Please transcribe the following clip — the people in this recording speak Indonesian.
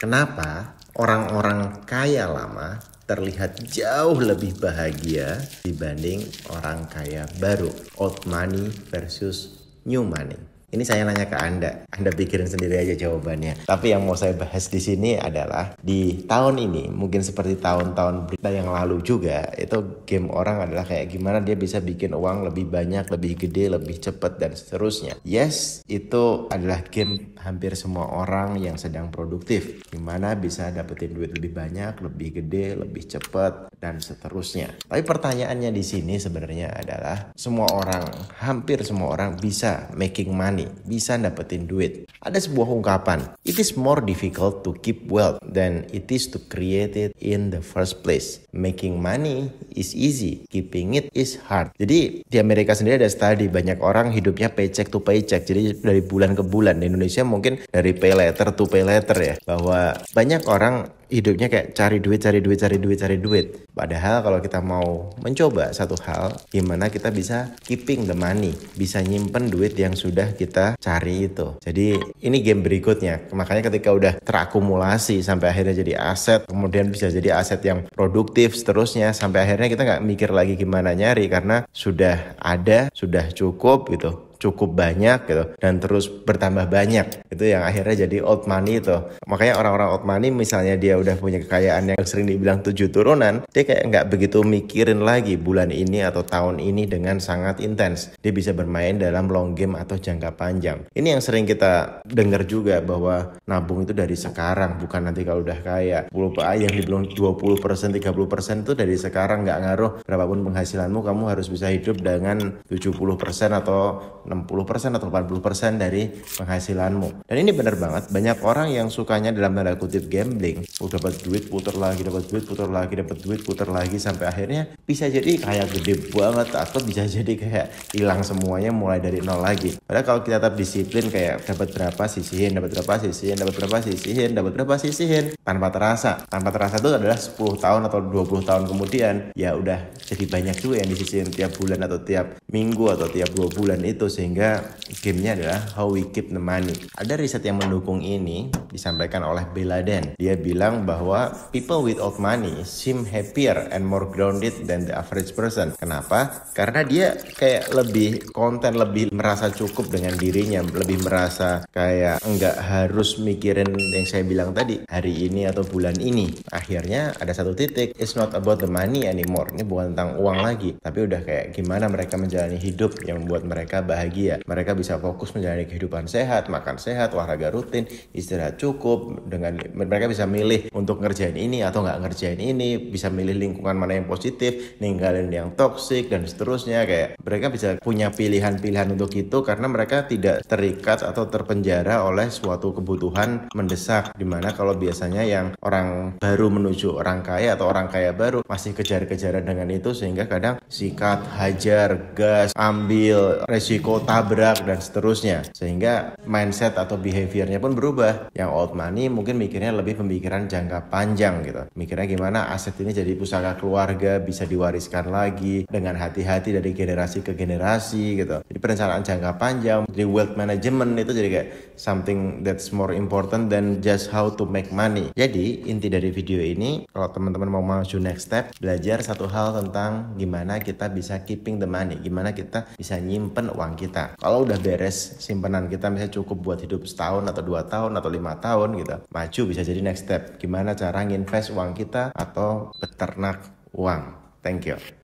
Kenapa orang-orang kaya lama terlihat jauh lebih bahagia dibanding orang kaya baru? Old money versus new money. Ini saya nanya ke Anda. Anda pikirin sendiri aja jawabannya. Tapi yang mau saya bahas di sini adalah di tahun ini, mungkin seperti tahun-tahun berita yang lalu juga, itu game orang adalah kayak gimana dia bisa bikin uang lebih banyak, lebih gede, lebih cepat dan seterusnya. Yes, itu adalah game hampir semua orang yang sedang produktif. Gimana bisa dapetin duit lebih banyak, lebih gede, lebih cepat, dan seterusnya. Tapi pertanyaannya di sini sebenarnya adalah semua orang, hampir semua orang bisa making money, bisa dapetin duit. Ada sebuah ungkapan, it is more difficult to keep wealth than it is to create it in the first place. Making money is easy, keeping it is hard. Jadi di Amerika sendiri ada studi banyak orang hidupnya paycheck to paycheck. Jadi dari bulan ke bulan. Di Indonesia mungkin dari pay letter to pay letter ya. Bahwa banyak orang hidupnya kayak cari duit, cari duit, cari duit, cari duit. Padahal kalau kita mau mencoba satu hal, gimana kita bisa keeping the money, bisa nyimpen duit yang sudah kita cari itu. Jadi ini game berikutnya. Makanya ketika udah terakumulasi sampai akhirnya jadi aset, kemudian bisa jadi aset yang produktif seterusnya sampai akhirnya kita nggak mikir lagi gimana nyari karena sudah ada, sudah cukup gitu cukup banyak gitu dan terus bertambah banyak itu yang akhirnya jadi old money itu makanya orang-orang old money misalnya dia udah punya kekayaan yang sering dibilang tujuh turunan dia kayak nggak begitu mikirin lagi bulan ini atau tahun ini dengan sangat intens dia bisa bermain dalam long game atau jangka panjang ini yang sering kita dengar juga bahwa nabung itu dari sekarang bukan nanti kalau udah kaya 10 ah, yang dibilang 20% 30% itu dari sekarang nggak ngaruh berapapun penghasilanmu kamu harus bisa hidup dengan 70% atau 60% atau 80% dari penghasilanmu. Dan ini bener banget, banyak orang yang sukanya dalam tanda kutip gambling. Oh, dapat duit putar lagi, dapat duit putar lagi, dapat duit putar lagi sampai akhirnya bisa jadi kayak gede banget atau bisa jadi kayak hilang semuanya mulai dari nol lagi. Padahal kalau kita tetap disiplin kayak dapat berapa sisihin, dapat berapa sisihin, dapat berapa sisihin, dapat berapa sisihin tanpa terasa. Tanpa terasa itu adalah 10 tahun atau 20 tahun kemudian ya udah jadi banyak juga yang disisihin tiap bulan atau tiap minggu atau tiap dua bulan itu sih sehingga gamenya adalah how we keep the money. Ada riset yang mendukung ini disampaikan oleh Beladen. Dia bilang bahwa people with old money seem happier and more grounded than the average person. Kenapa? Karena dia kayak lebih konten, lebih merasa cukup dengan dirinya, lebih merasa kayak nggak harus mikirin yang saya bilang tadi hari ini atau bulan ini. Akhirnya ada satu titik, it's not about the money anymore. Ini bukan tentang uang lagi, tapi udah kayak gimana mereka menjalani hidup yang membuat mereka bahagia bahagia. Mereka bisa fokus menjalani kehidupan sehat, makan sehat, olahraga rutin, istirahat cukup. Dengan mereka bisa milih untuk ngerjain ini atau nggak ngerjain ini, bisa milih lingkungan mana yang positif, ninggalin yang toksik dan seterusnya. Kayak mereka bisa punya pilihan-pilihan untuk itu karena mereka tidak terikat atau terpenjara oleh suatu kebutuhan mendesak. Dimana kalau biasanya yang orang baru menuju orang kaya atau orang kaya baru masih kejar-kejaran dengan itu sehingga kadang sikat, hajar, gas, ambil resiko tabrak dan seterusnya. Sehingga mindset atau behaviornya pun berubah. Yang old money mungkin mikirnya lebih pemikiran jangka panjang gitu. Mikirnya gimana aset ini jadi pusaka keluarga bisa diwariskan lagi dengan hati-hati dari generasi ke generasi gitu. Jadi perencanaan jangka panjang, jadi wealth management itu jadi kayak something that's more important than just how to make money. Jadi inti dari video ini kalau teman-teman mau maju next step, belajar satu hal tentang gimana kita bisa keeping the money, gimana kita bisa nyimpen uang kita kita. Kalau udah beres simpanan kita misalnya cukup buat hidup setahun atau dua tahun atau lima tahun gitu, maju bisa jadi next step. Gimana cara nginvest uang kita atau beternak uang. Thank you.